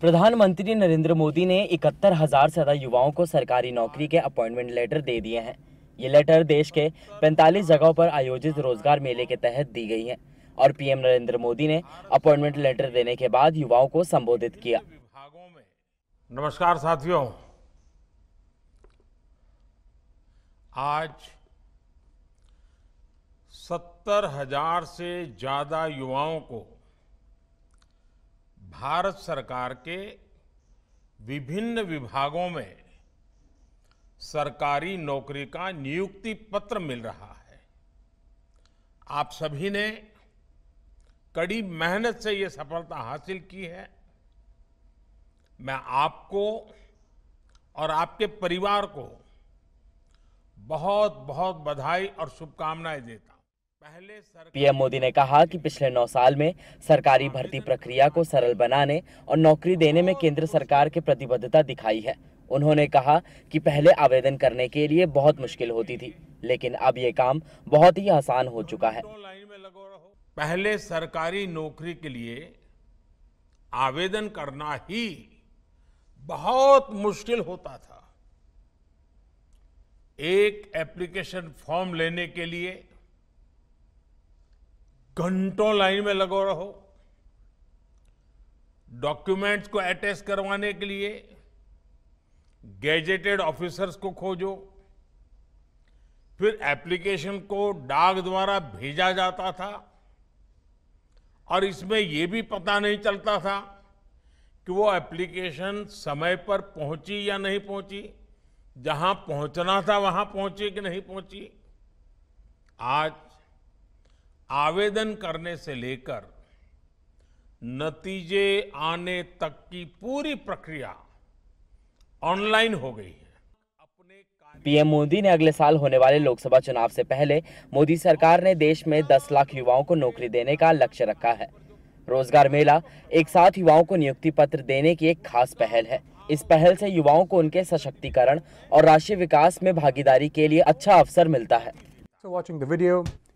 प्रधानमंत्री नरेंद्र मोदी ने इकहत्तर हजार से ज्यादा युवाओं को सरकारी नौकरी के अपॉइंटमेंट लेटर दे दिए हैं ये लेटर देश के 45 जगहों पर आयोजित रोजगार मेले के तहत दी गई है और पीएम नरेंद्र मोदी ने अपॉइंटमेंट लेटर देने के बाद युवाओं को संबोधित किया नमस्कार साथियों आज सत्तर हजार से ज्यादा युवाओं को भारत सरकार के विभिन्न विभागों में सरकारी नौकरी का नियुक्ति पत्र मिल रहा है आप सभी ने कड़ी मेहनत से ये सफलता हासिल की है मैं आपको और आपके परिवार को बहुत बहुत बधाई और शुभकामनाएं देता पीएम मोदी ने कहा कि पिछले नौ साल में सरकारी हाँ, भर्ती प्रक्रिया को सरल बनाने और नौकरी देने में केंद्र सरकार के प्रतिबद्धता दिखाई है उन्होंने कहा कि पहले आवेदन करने के लिए बहुत मुश्किल होती थी लेकिन अब ये काम बहुत ही आसान हो चुका है पहले सरकारी नौकरी के लिए आवेदन करना ही बहुत मुश्किल होता था एक एप्लीकेशन फॉर्म लेने के लिए घंटों लाइन में लगो रहो डॉक्यूमेंट्स को अटैच करवाने के लिए गैजेटेड ऑफिसर्स को खोजो फिर एप्लीकेशन को डाक द्वारा भेजा जाता था और इसमें यह भी पता नहीं चलता था कि वो एप्लीकेशन समय पर पहुंची या नहीं पहुंची जहां पहुंचना था वहां पहुंची कि नहीं पहुंची आज आवेदन करने से लेकर नतीजे आने तक की पूरी प्रक्रिया ऑनलाइन हो गई है पीएम मोदी ने अगले साल होने वाले लोकसभा चुनाव से पहले मोदी सरकार ने देश में 10 लाख युवाओं को नौकरी देने का लक्ष्य रखा है रोजगार मेला एक साथ युवाओं को नियुक्ति पत्र देने की एक खास पहल है इस पहल से युवाओं को उनके सशक्तिकरण और राष्ट्रीय विकास में भागीदारी के लिए अच्छा अवसर मिलता है so